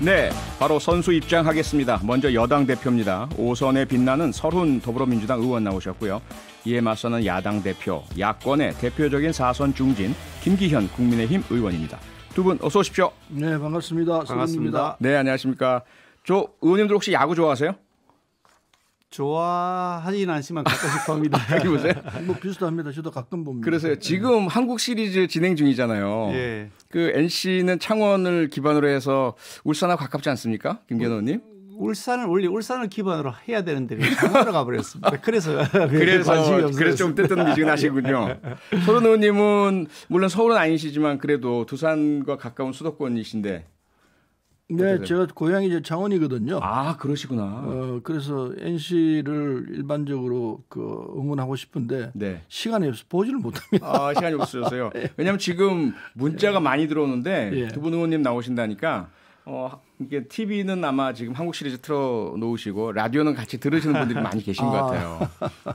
네, 바로 선수 입장하겠습니다. 먼저 여당 대표입니다. 오선에 빛나는 서훈 더불어민주당 의원 나오셨고요. 이에 맞서는 야당 대표, 야권의 대표적인 사선 중진 김기현 국민의힘 의원입니다. 두 분 어서 오십시오. 네, 반갑습니다. 반갑습니다. 서훈입니다. 네, 안녕하십니까. 저 의원님들 혹시 야구 좋아하세요? 좋아하진 않지만 가끔 싶어 합니다. 여기 보세요. 뭐 비슷합니다. 저도 가끔 봅니다. 그래서 지금 네. 한국 시리즈 진행 중이잖아요. 예. 그 NC는 창원을 기반으로 해서 울산하고 가깝지 않습니까? 김견호님? 울산을 원래 울산을 기반으로 해야 되는데 창원으로 가버렸습니다. 그래서 그래서 그래서 좀 뜨뜻미지근하시군요. 서른 의원님은 물론 서울은 아니시지만 그래도 두산과 가까운 수도권이신데 네, 제가 고향이 이제 창원이거든요. 아, 그러시구나. 어, 그래서 NC를 일반적으로 그 응원하고 싶은데 네. 시간이 없어 보지를 못합니다. 아, 시간이 없으셔서요. 네. 왜냐하면 지금 문자가 많이 들어오는데 예. 두분 의원님 나오신다니까 어, 이게 TV는 아마 지금 한국 시리즈 틀어 놓으시고 라디오는 같이 들으시는 분들이 많이 계신 것 아. 같아요.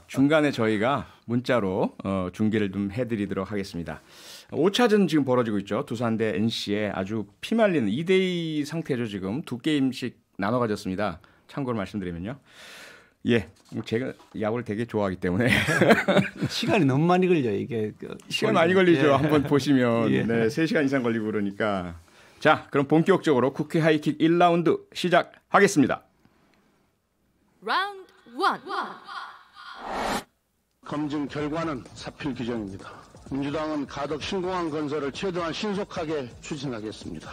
중간에 저희가 문자로 어, 중계를 좀 해드리도록 하겠습니다. 5차전 지금 벌어지고 있죠. 두산 대 NC에 아주 피말리는 2대2 상태죠. 지금 두 게임씩 나눠 가졌습니다. 참고로 말씀드리면요. 예, 제가 야구를 되게 좋아하기 때문에 시간이 너무 많이 걸려 이게 시간 많이 걸리죠. 예. 한번 보시면 예. 네, 3 시간 이상 걸리고 그러니까 자, 그럼 본격적으로 국회 하이킥 1라운드 시작하겠습니다. 라운드 1 검증 결과는 사필 규정입니다. 민주당은 가덕 신공항 건설을 최대한 신속하게 추진하겠습니다.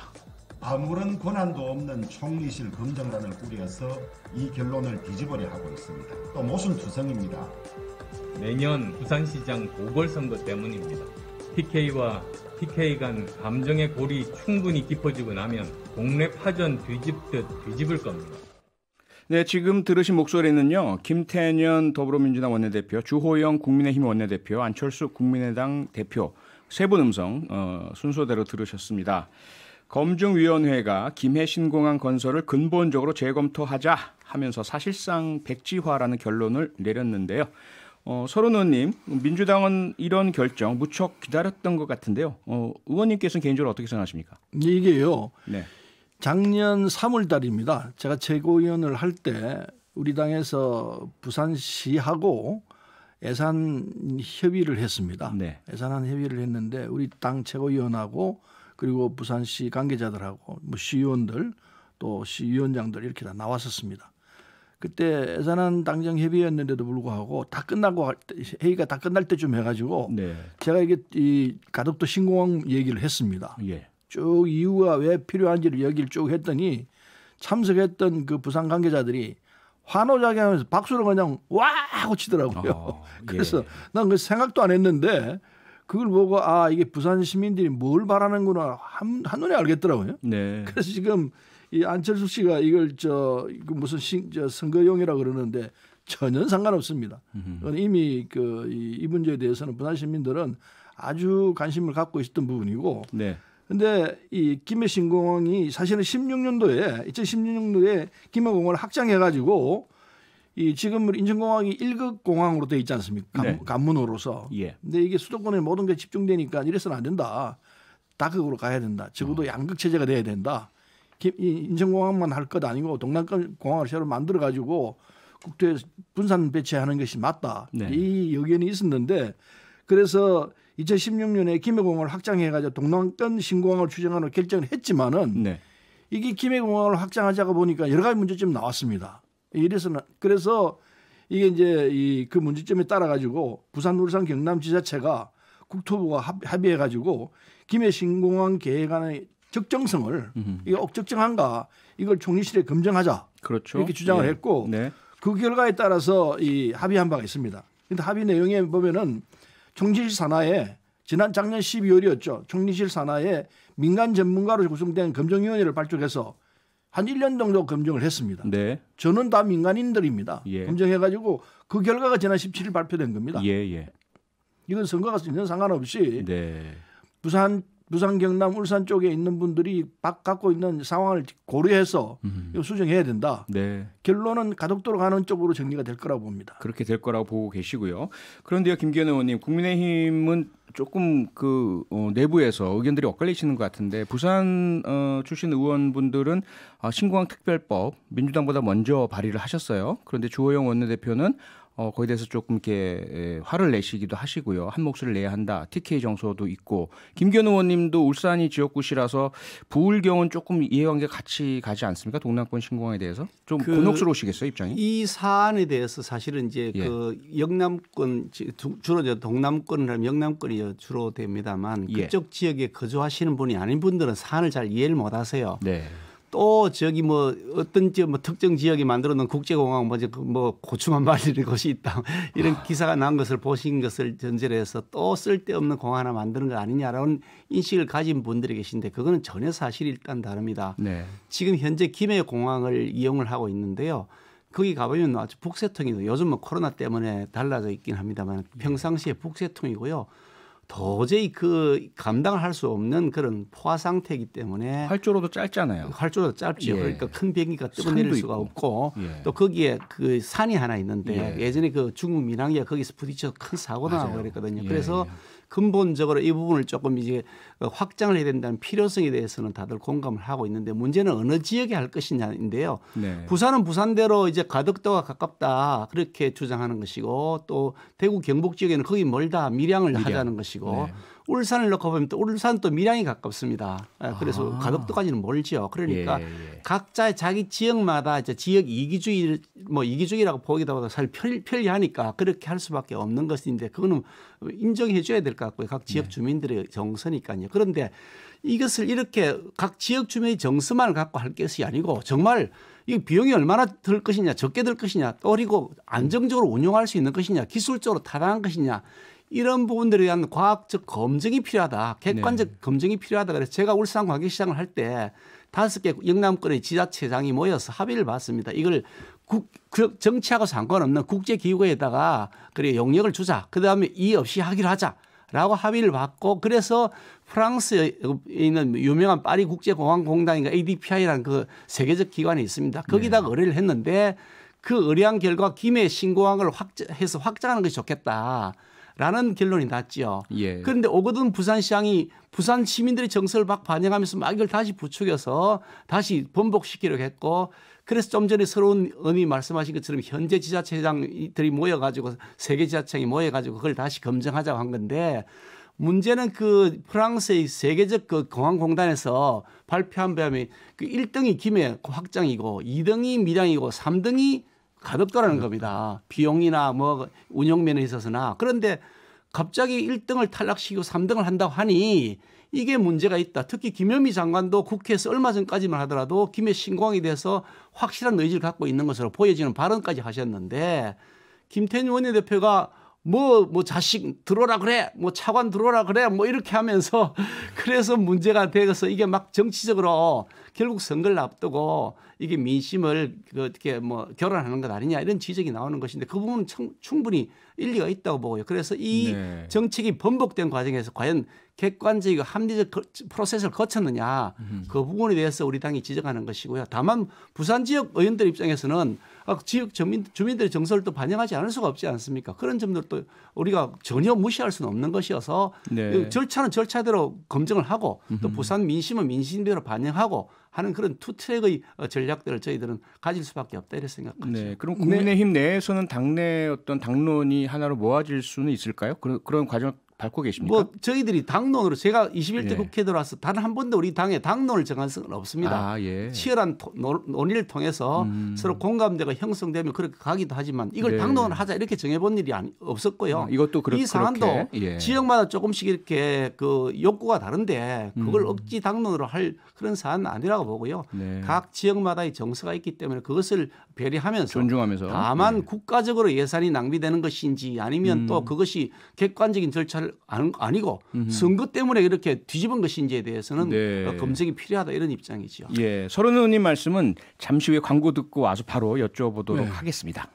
아무런 권한도 없는 총리실 검정단을 꾸려서 이 결론을 뒤집어려 하고 있습니다. 또 모순투성입니다. 내년 부산시장 보궐선거 때문입니다. PK와 PK 간 감정의 골이 충분히 깊어지고 나면 동네 파전 뒤집듯 뒤집을 겁니다. 네, 지금 들으신 목소리는요. 김태년 더불어민주당 원내대표, 주호영 국민의힘 원내대표, 안철수 국민의당 대표 세 분 음성 어, 순서대로 들으셨습니다. 검증위원회가 김해 신공항 건설을 근본적으로 재검토하자 하면서 사실상 백지화라는 결론을 내렸는데요. 어, 서른호님 민주당은 이런 결정 무척 기다렸던 것 같은데요. 어, 의원님께서는 개인적으로 어떻게 생각하십니까? 예, 이게요. 네. 작년 3월달입니다. 제가 최고위원을 할 때 우리 당에서 부산시하고 예산 협의를 했습니다. 네. 예산안 협의를 했는데 우리 당 최고위원하고 그리고 부산시 관계자들하고 뭐 시의원들 또 시위원장들 이렇게 다 나왔었습니다. 그때 예산안 당정 협의였는데도 불구하고 다 끝나고 회의가 다 끝날 때쯤 해가지고 네. 제가 이게 이 가덕도 신공항 얘기를 했습니다. 예. 쭉 이유가 왜 필요한지를 얘기를 쭉 했더니 참석했던 그 부산 관계자들이 환호작용하면서 박수를 그냥 와 하고 치더라고요. 어, 아, 예. 그래서 난 그 생각도 안 했는데 그걸 보고 아 이게 부산 시민들이 뭘 바라는구나 한, 한눈에 알겠더라고요. 네. 그래서 지금 이 안철수 씨가 이걸 저 그 무슨 신, 저 선거용이라 그러는데 전혀 상관없습니다. 이미 그이이 문제에 대해서는 부한 시민들은 아주 관심을 갖고 있었던 부분이고. 네. 근데 이 김해 신공항이 사실은 16년도에 2016년도에 김해 공항을 확장해 가지고 이 지금 인천공항이 1급 공항으로 돼 있지 않습니까? 네. 관문으로서. 예. 근데 이게 수도권에 모든 게 집중되니까 이래서는 안 된다. 다극으로 가야 된다. 적어도 어. 양극 체제가 돼야 된다. 인천공항만 할 것 아니고 동남권공항을 새로 만들어 가지고 국토에 분산 배치하는 것이 맞다. 네. 이 의견이 있었는데 그래서 2016년에 김해공항을 확장해가지고 동남권 신공항을 추정하는 결정을 했지만은 네. 이게 김해공항을 확장하자고 보니까 여러 가지 문제점 이 나왔습니다. 이래서는 그래서 이게 이제 이 그 문제점에 따라 가지고 부산, 울산, 경남 지자체가 국토부가 합의해 가지고 김해 신공항 계획안에 적정성을 음 이게 억적정한가 이걸 총리실에 검증하자. 그렇죠. 이렇게 주장을 예. 했고 네. 그 결과에 따라서 이 합의한 바가 있습니다. 근데 합의 내용에 보면은 총리실 산하에 지난 작년 12월이었죠. 총리실 산하에 민간 전문가로 구성된 검증위원회를 발족해서 한 1년 정도 검증을 했습니다. 네. 저는 다 민간인들입니다. 예. 검증해가지고 그 결과가 지난 17일 발표된 겁니다. 예, 예. 이건 선거가 전는 상관없이 네. 부산 부산 경남 울산 쪽에 있는 분들이 갖고 있는 상황을 고려해서 음. 수정해야 된다. 네. 결론은 가덕도로 가는 쪽으로 정리가 될 거라고 봅니다. 그렇게 될 거라고 보고 계시고요. 그런데요, 김기현 의원님, 국민의힘은 조금 그 어, 내부에서 의견들이 엇갈리시는 것 같은데 부산 어, 출신 의원분들은 어, 신공항 특별법 민주당보다 먼저 발의를 하셨어요. 그런데 주호영 원내대표는 어, 거기에 대해서 조금 이렇게 예, 화를 내시기도 하시고요. 한 몫을 내야 한다. TK 정서도 있고 김견우 의원님도 울산이 지역구시라서 부울경은 조금 이해관계 같이 가지 않습니까? 동남권 신공항에 대해서 좀 그, 곤혹스러우시겠어요 입장이? 이 사안에 대해서 사실은 이제 예. 그 영남권 주로 이제 동남권을 하면 영남권이 주로 됩니다만 예. 그쪽 지역에 거주하시는 분이 아닌 분들은 사안을 잘 이해를 못하세요. 네. 또 저기 뭐 어떤 지뭐 특정 지역이 만들어 놓은 국제공항 뭐뭐 뭐 고추만 말리는 곳이 있다 이런 기사가 난 것을 보신 것을 전제로 해서 또 쓸데없는 공항 하나 만드는 거 아니냐라는 인식을 가진 분들이 계신데 그거는 전혀 사실이 일단 다릅니다. 네. 지금 현재 김해 공항을 이용을 하고 있는데요. 거기 가보면 아주 북새통이 요즘은 뭐 코로나 때문에 달라져 있긴 합니다만 평상시에 북새통이고요. 도저히 그 감당할 수 없는 그런 포화 상태이기 때문에 활주로도 짧잖아요. 활주로도 짧죠. 예. 그러니까 큰 비행기가 뜨어내릴 수가 있고. 없고 예. 또 거기에 그 산이 하나 있는데 예. 전에그 중국 민항기가 거기서 부딪혀 큰 사고도 나고 그랬거든요. 예, 그래서 예. 근본적으로 이 부분을 조금 이제 확장을 해야 된다는 필요성에 대해서는 다들 공감을 하고 있는데 문제는 어느 지역에 할 것이냐인데요. 네. 부산은 부산대로 이제 가덕도가 가깝다 그렇게 주장하는 것이고 또 대구 경북 지역에는 거기 멀다 밀양을 밀양. 하자는 것이고 네. 울산을 놓고 보면 또 울산 또 밀양이 가깝습니다. 예, 그래서 아. 가덕도까지는 멀죠 그러니까 예, 예. 각자 자기 지역마다 이제 지역 이기주의 뭐 이기주의라고 보기도 하고 잘 편, 편리하니까 그렇게 할 수밖에 없는 것인데 그거는 인정해 줘야 될 것 같고요. 각 지역 네. 주민들의 정서니까요. 그런데 이것을 이렇게 각 지역 주민의 정서만을 갖고 할 것이 아니고 정말 이 비용이 얼마나 들 것이냐 적게 들 것이냐 또 그리고 안정적으로 운영할 수 있는 것이냐 기술적으로 타당한 것이냐 이런 부분들에 대한 과학적 검증이 필요하다. 객관적 네. 검증이 필요하다. 그래서 제가 울산 관계시장을 할 때 다섯 개 영남권의 지자체장이 모여서 합의를 봤습니다. 이걸 국, 그 정치하고 상관없는 국제기구에다가 그래 용역을 주자. 그 다음에 이 없이 하기로 하자. 라고 합의를 받고 그래서 프랑스에 있는 유명한 파리 국제공항공단인가 ADPI라는 그 세계적 기관이 있습니다. 거기다가 네. 의뢰를 했는데 그 의뢰한 결과 김해 신공항을 확, 해서 확장하는 것이 좋겠다. 라는 결론이 났지요. 예. 그런데 오거든 부산시장이 부산 시민들의 정서를 막 반영하면서 막 이걸 다시 부추겨서 다시 번복시키려고 했고 그래서 좀 전에 서로운 의원 말씀하신 것처럼 현재 지자체장들이 모여가지고 세계 지자체장이 모여가지고 그걸 다시 검증하자고 한 건데 문제는 그 프랑스의 세계적 그 공항공단에서 발표한 바람에 그 1등이 김해 확장이고 2등이 밀양이고 3등이 가볍더라는 겁니다. 비용이나 뭐 운영면에 있어서나. 그런데 갑자기 1등을 탈락시키고 3등을 한다고 하니 이게 문제가 있다. 특히 김현미 장관도 국회에서 얼마 전까지만 하더라도 김해 신공항에 대해서 확실한 의지를 갖고 있는 것으로 보여지는 발언까지 하셨는데 김태년 원내대표가 뭐, 뭐 자식 들어오라 그래. 뭐 차관 들어오라 그래. 뭐 이렇게 하면서 그래서 문제가 되어서 이게 막 정치적으로 결국 선거를 앞두고 이게 민심을 그 어떻게 뭐 결혼하는 것 아니냐 이런 지적이 나오는 것인데 그 부분은 충분히 일리가 있다고 보고요. 그래서 이 네. 정책이 번복된 과정에서 과연 객관적이고 합리적 프로세스를 거쳤느냐 음. 그 부분에 대해서 우리 당이 지적하는 것이고요. 다만 부산 지역 의원들 입장에서는 아, 그 지역 주민, 주민들의 정서를 또 반영하지 않을 수가 없지 않습니까? 그런 점들도 우리가 전혀 무시할 수는 없는 것이어서 네. 절차는 절차대로 검증을 하고 또 부산 민심은 민심대로 반영하고 하는 그런 투 트랙의 어, 전략들을 저희들은 가질 수밖에 없다 이렇게 생각하죠. 네, 그럼 네. 국민의힘 내에서는 당내 어떤 당론이 하나로 모아질 수는 있을까요? 그런, 그런 과정 밟고 계십니까? 뭐 저희들이 당론으로 제가 21대 예. 국회 들어와서 단 한 번도 우리 당에 당론을 정한 적은 없습니다. 아, 예. 치열한 토, 논의를 통해서 음. 서로 공감대가 형성되면 그렇게 가기도 하지만 이걸 네. 당론을 하자 이렇게 정해본 일이 아니, 없었고요. 아, 이것도 그렇, 이 사안도 예. 지역마다 조금씩 이렇게 그 욕구가 다른데 그걸 음. 억지 당론으로 할 그런 사안은 아니라고 보고요. 네. 각 지역마다의 정서가 있기 때문에 그것을 배려하면서 존중하면서 다만 네. 국가적으로 예산이 낭비되는 것인지 아니면 음. 또 그것이 객관적인 절차를 아니고 음흠. 선거 때문에 이렇게 뒤집은 것인지에 대해서는 네. 어, 검증이 필요하다 이런 입장이죠. 예, 서른 의원님 말씀은 잠시 후에 광고 듣고 와서 바로 여쭤보도록 네. 하겠습니다.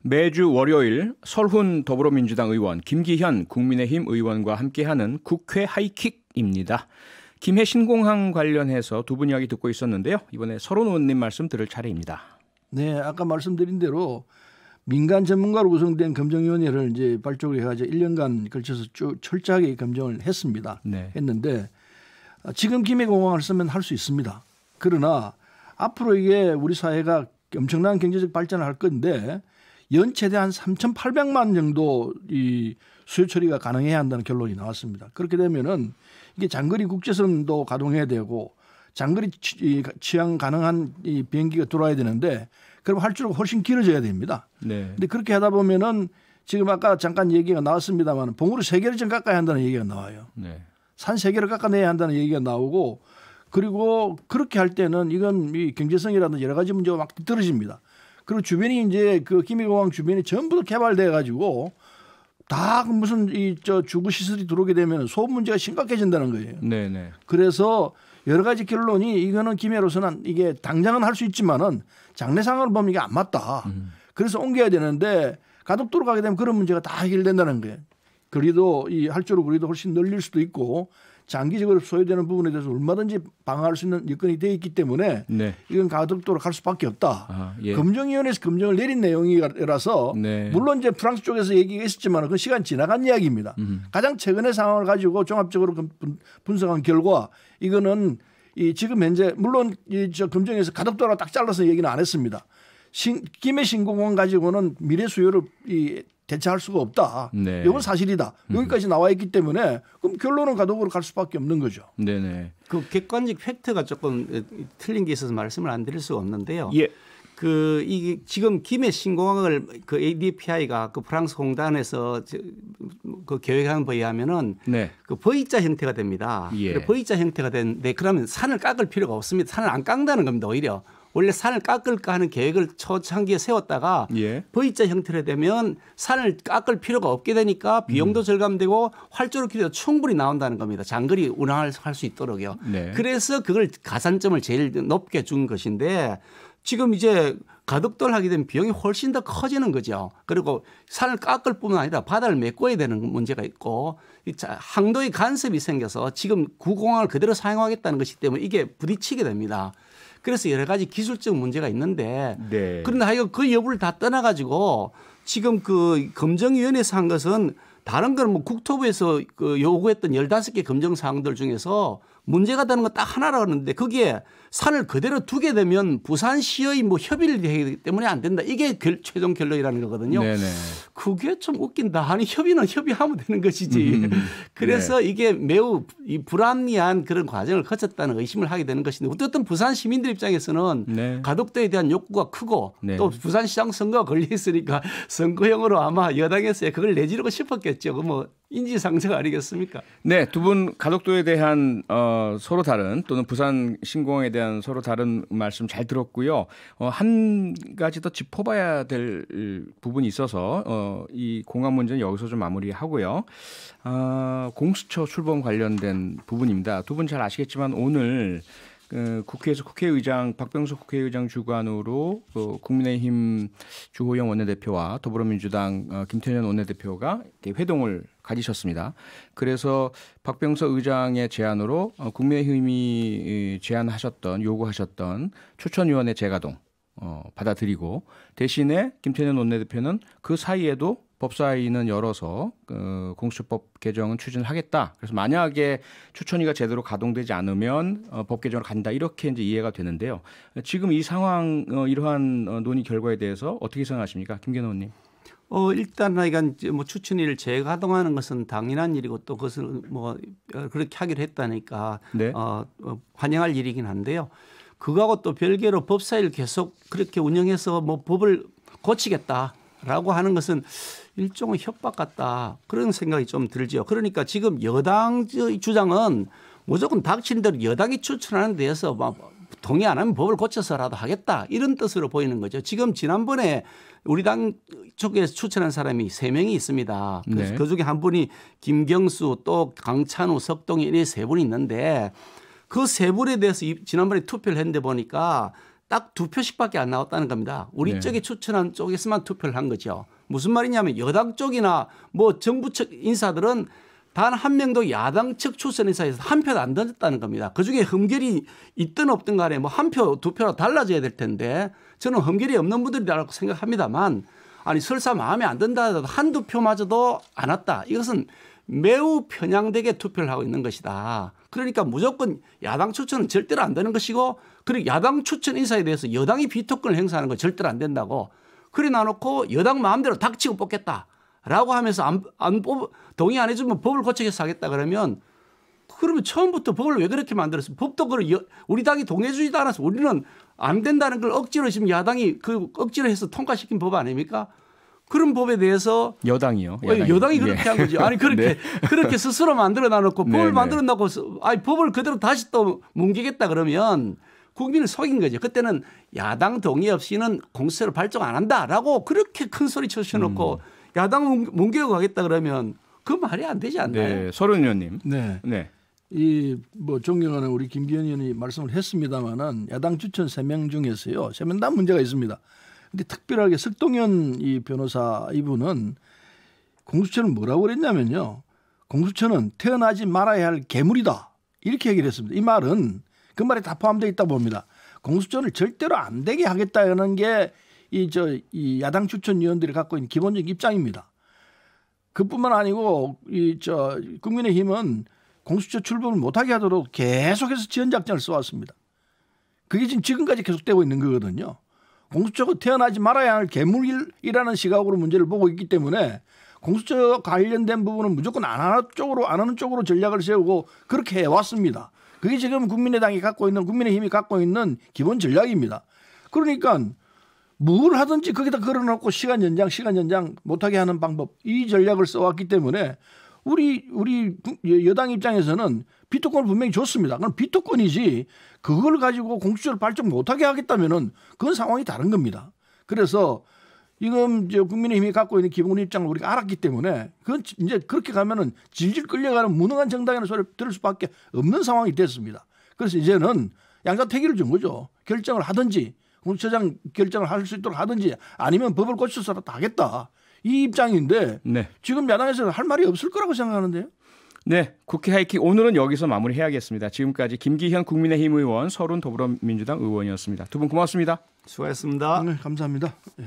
매주 월요일 설훈 더불어민주당 의원 김기현 국민의힘 의원과 함께하는 국회 하이킥입니다. 김해 신공항 관련해서 두 분 이야기 듣고 있었는데요. 이번에 서른 의원님 말씀 들을 차례입니다. 네, 아까 말씀드린 대로 민간 전문가로 구성된 검정위원회를 이제 발족을 해가지고 1년간 걸쳐서 쭉 철저하게 검증을 했습니다. 네. 했는데 아, 지금 김해공항을 쓰면 할 수 있습니다. 그러나 앞으로 이게 우리 사회가 엄청난 경제적 발전을 할 건데 연체대 한 3,800만 정도 이 수요 처리가 가능해야 한다는 결론이 나왔습니다. 그렇게 되면은 이게 장거리 국제선도 가동해야 되고 장거리 취향 가능한 이 비행기가 들어와야 되는데 그럼 할 줄은 훨씬 길어져야 됩니다. 네. 근데 그렇게 하다 보면은 지금 아까 잠깐 얘기가 나왔습니다만 봉우리 세 개를 좀 깎아야 한다는 얘기가 나와요. 네. 산 세 개를 깎아내야 한다는 얘기가 나오고 그리고 그렇게 할 때는 이건 이 경제성이라든지 여러 가지 문제가 막 떨어집니다. 그리고 주변이 이제 그 김해공항 주변이 전부 다 개발돼 가지고 다 무슨 이 저 주거 시설이 들어오게 되면 소음 문제가 심각해진다는 거예요. 네네. 네. 그래서 여러 가지 결론이 이거는 김해로서는 이게 당장은 할 수 있지만은 장례상으로 보면 이게 안 맞다. 음. 그래서 옮겨야 되는데 가덕도로 가게 되면 그런 문제가 다 해결된다는 거예요. 거리도 이 할조로 거리도 훨씬 늘릴 수도 있고 장기적으로 소요되는 부분에 대해서 얼마든지 방어할 수 있는 여건이 되어 있기 때문에 네. 이건 가덕도로 갈 수밖에 없다. 아, 예. 검정위원회에서 검정을 내린 내용이라서 네. 물론 이제 프랑스 쪽에서 얘기가 있었지만 그 시간 지나간 이야기입니다. 음. 가장 최근의 상황을 가지고 종합적으로 그 분석한 결과 이거는 이 지금 현재 물론 이저 검정에서 가덕도로 딱 잘라서 얘기는 안 했습니다. 신, 김해 신공항 가지고는 미래 수요를 이 대체할 수가 없다. 네. 이건 사실이다. 음. 여기까지 나와 있기 때문에 그럼 결론은 가덕으로 갈 수밖에 없는 거죠. 네네. 그 객관적 팩트가 조금 틀린 게 있어서 말씀을 안 드릴 수가 없는데요. 예. 그, 이, 지금 김해 신공항을 그 ADPI가 그 프랑스 공단에서 그계획한거 법에 하면은 네. 그 V자 형태가 됩니다. 예. V자 형태가 되는데 네, 그러면 산을 깎을 필요가 없습니다. 산을 안 깎는다는 겁니다, 오히려. 원래 산을 깎을까 하는 계획을 초창기에 세웠다가 예. V자 형태로 되면 산을 깎을 필요가 없게 되니까 비용도 음. 절감되고 활주로 길이도 충분히 나온다는 겁니다. 장거리 운항할 수 있도록요. 네. 그래서 그걸 가산점을 제일 높게 준 것인데 지금 이제 가덕도를 하게 되면 비용이 훨씬 더 커지는 거죠. 그리고 산을 깎을 뿐만 아니라 바다를 메꿔야 되는 문제가 있고 항도의 간섭이 생겨서 지금 구공항을 그대로 사용하겠다는 것이기 때문에 이게 부딪히게 됩니다. 그래서 여러 가지 기술적 문제가 있는데 네. 그런데 하여간 그 여부를 다 떠나가지고 지금 그검정위원회에서한 것은 다른 건뭐 국토부에서 그 요구했던 1 5개 검증 사항들 중에서 문제가 되는 건 딱 하나라고 하는데 그게 산을 그대로 두게 되면 부산시의 뭐 협의를 해야 되기 때문에 안 된다. 이게 결, 최종 결론이라는 거거든요. 네네. 그게 좀 웃긴다. 아니 협의는 협의하면 되는 것이지. 음, 음, 음. 그래서 네. 이게 매우 이 불합리한 그런 과정을 거쳤다는 의심을 하게 되는 것인데 어쨌든 부산 시민들 입장에서는 네. 가덕도에 대한 욕구가 크고 네. 또 부산시장 선거가 걸려 있으니까 선거형으로 아마 여당에서 그걸 내지르고 싶었겠죠. 그 뭐 인지상정 아니겠습니까? 네, 두 분 가덕도에 대한 어, 서로 다른 또는 부산 신공에 항 대한 대한 서로 다른 말씀 잘 들었고요. 어, 한 가지 더 짚어봐야 될 음, 부분이 있어서 어, 이 공항 문제는 여기서 좀 마무리하고요. 어, 공수처 출범 관련된 부분입니다. 두 분 잘 아시겠지만 오늘 그 국회에서 국회의장 박병석 국회의장 주관으로 그 국민의힘 주호영 원내대표와 더불어민주당 어, 김태년 원내대표가 회동을 가지셨습니다. 그래서 박병석 의장의 제안으로 어, 국민의힘이 제안하셨던 요구하셨던 추천위원회 재가동 어, 받아들이고 대신에 김태년 원내대표는 그 사이에도 법사위는 열어서 그 공수처법 개정은 추진하겠다. 그래서 만약에 추천위가 제대로 가동되지 않으면 어, 법 개정을 간다 이렇게 이제 이해가 되는데요. 지금 이 상황 어, 이러한 어, 논의 결과에 대해서 어떻게 생각하십니까, 김기현 님어 일단 하여간 뭐 추천위를 재가동하는 것은 당연한 일이고 또그것을뭐 어, 그렇게 하기로 했다니까 네. 어, 어, 환영할 일이긴 한데요. 그거하고 또 별개로 법사위를 계속 그렇게 운영해서 뭐 법을 고치겠다라고 하는 것은 일종의 협박 같다. 그런 생각이 좀들죠 그러니까 지금 여당 주장은 무조건 닥치는 대로 여당이 추천하는 데에서 막 뭐 동의 안 하면 법을 고쳐서라도 하겠다. 이런 뜻으로 보이는 거죠. 지금 지난번에 우리 당 쪽에서 추천한 사람이 3명이 있습니다. 그, 네. 그 중에 한 분이 김경수 또 강찬우 석동이 이세 분이 있는데 그 세 분에 대해서 지난번에 투표를 했는데 보니까 딱두 표씩밖에 안 나왔다는 겁니다. 우리 네. 쪽이 추천한 쪽에서만 투표를 한 거죠. 무슨 말이냐면 여당 쪽이나 뭐 정부 측 인사들은 단 한 명도 야당 측 추천 인사에서 한 표도 안 던졌다는 겁니다. 그중에 흠결이 있든 없든 간에 뭐 한 표, 두표로 달라져야 될 텐데 저는 흠결이 없는 분들이라고 생각합니다만 아니 설사 마음에 안 든다 하더라도 한 두 표마저도 안 왔다. 이것은 매우 편향되게 투표를 하고 있는 것이다. 그러니까 무조건 야당 추천은 절대로 안 되는 것이고 그리고 야당 추천 인사에 대해서 여당이 비토권을 행사하는 건 절대로 안 된다고 그래 놔놓고 여당 마음대로 닥치고 뽑겠다라고 하면서 안, 안 뽑, 동의 안 해주면 법을 고쳐서 하겠다 그러면 그러면 처음부터 법을 왜 그렇게 만들었어? 법도 그걸 여, 우리 당이 동해주지도 의 않아서 우리는 안 된다는 걸 억지로 지금 야당이 그 억지로 해서 통과시킨 법 아닙니까? 그런 법에 대해서 여당이요. 어, 야당이. 여당이 예. 그렇게 예. 한 거죠. 아니 그렇게 네. 그렇게 스스로 만들어 놔놓고 네, 법을 네. 만들어 놓고 아니 법을 그대로 다시 또 뭉개겠다 그러면 국민을 속인 거죠. 그때는 야당 동의 없이는 공수처를 발족 안 한다라고 그렇게 큰 소리 쳐셔놓고 음. 야당 뭉개고 가겠다 그러면 그 말이 안 되지 않나요? 네, 서른 의원님. 네. 네. 이 뭐 존경하는 우리 김기현 의원이 말씀을 했습니다마는 야당 추천 세 명 중에서요. 세 명 다 문제가 있습니다. 근데 특별하게 석동현 이 변호사 이분은 공수처는 뭐라고 그랬냐면요. 공수처는 태어나지 말아야 할 괴물이다. 이렇게 얘기를 했습니다. 이 말은 그 말에 다 포함되어 있다 봅니다. 공수처를 절대로 안 되게 하겠다는 게 이 저이 이 야당 추천 위원들이 갖고 있는 기본적인 입장입니다. 그뿐만 아니고 이 저 국민의힘은 공수처 출범을 못하게 하도록 계속해서 지연 작전을 써왔습니다. 그게 지금 지금까지 계속되고 있는 거거든요. 공수처가 태어나지 말아야 할 괴물이라는 시각으로 문제를 보고 있기 때문에 공수처 관련된 부분은 무조건 안 하는 쪽으로 안 하는 쪽으로 전략을 세우고 그렇게 해왔습니다. 그게 지금 국민의당이 갖고 있는 국민의힘이 갖고 있는 기본 전략입니다. 그러니까 뭘 하든지 거기다 걸어놓고 시간 연장, 시간 연장 못하게 하는 방법 이 전략을 써왔기 때문에 우리 우리 여당 입장에서는 비토권을 분명히 줬습니다. 그럼 비토권이지 그걸 가지고 공수처를 발족 못하게 하겠다면은 그건 상황이 다른 겁니다. 그래서 이건 이제 국민의힘이 갖고 있는 기본 입장을 우리가 알았기 때문에 그건 이제 그렇게 가면은 질질 끌려가는 무능한 정당이라는 소리를 들을 수밖에 없는 상황이 됐습니다. 그래서 이제는 양자택일을 준 거죠. 결정을 하든지 공처장 결정을 할 수 있도록 하든지 아니면 법을 고쳐서라도 하겠다. 이 입장인데 네. 지금 야당에서는 할 말이 없을 거라고 생각하는데요. 네, 국회 하이킥 오늘은 여기서 마무리해야겠습니다. 지금까지 김기현 국민의힘 의원, 서른 더불어민주당 의원이었습니다. 두 분 고맙습니다. 수고하셨습니다. 네, 감사합니다. 네.